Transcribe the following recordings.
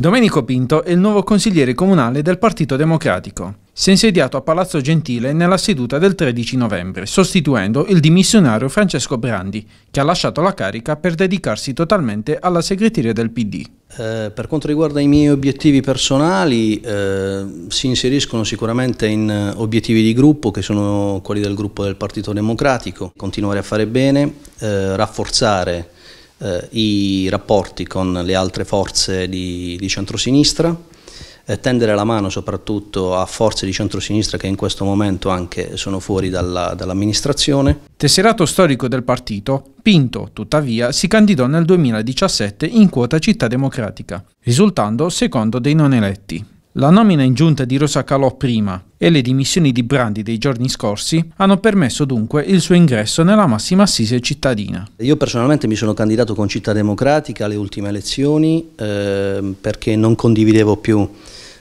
Domenico Pinto è il nuovo consigliere comunale del Partito Democratico. Si è insediato a Palazzo Gentile nella seduta del 13 novembre, sostituendo il dimissionario Francesco Brandi, che ha lasciato la carica per dedicarsi totalmente alla segreteria del PD. Eh, per quanto riguarda i miei obiettivi personali, eh, si inseriscono sicuramente in eh, obiettivi di gruppo, che sono quelli del gruppo del Partito Democratico, continuare a fare bene, eh, rafforzare eh, i rapporti con le altre forze di, di centrosinistra, eh, tendere la mano soprattutto a forze di centrosinistra che in questo momento anche sono fuori dalla, dall'amministrazione. Tesserato storico del partito, Pinto, tuttavia, si candidò nel 2017 in quota città democratica, risultando secondo dei non eletti. La nomina in giunta di Rosa Calò prima e le dimissioni di Brandi dei giorni scorsi hanno permesso dunque il suo ingresso nella massima assise cittadina. Io personalmente mi sono candidato con Città Democratica alle ultime elezioni eh, perché non condividevo più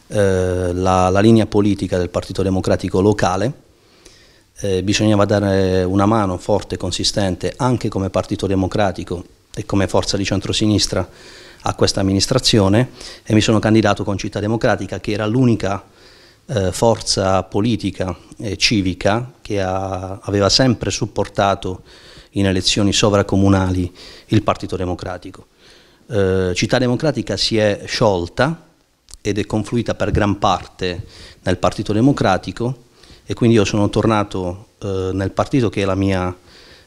eh, la, la, linea politica del Partito Democratico locale. Eh, bisognava dare una mano forte e consistente anche come Partito Democratico e come forza di centrosinistra a questa amministrazione e mi sono candidato con Città Democratica che era l'unica eh, forza politica e civica che ha, aveva sempre supportato in elezioni sovracomunali il Partito Democratico. Eh, Città Democratica si è sciolta ed è confluita per gran parte nel Partito Democratico e quindi io sono tornato eh, nel partito che è la mia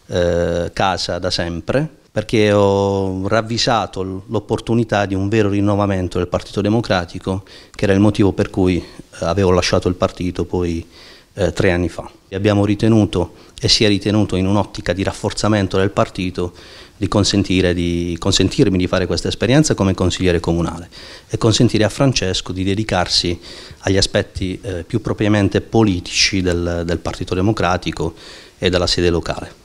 eh, casa da sempre perché ho ravvisato l'opportunità di un vero rinnovamento del Partito Democratico, che era il motivo per cui eh, avevo lasciato il partito poi eh, tre anni fa. Abbiamo ritenuto e si è ritenuto in un'ottica di rafforzamento del partito di, consentire, di consentirmi di fare questa esperienza come consigliere comunale e consentire a Francesco di dedicarsi agli aspetti eh, più propriamente politici del, del Partito Democratico e della sede locale.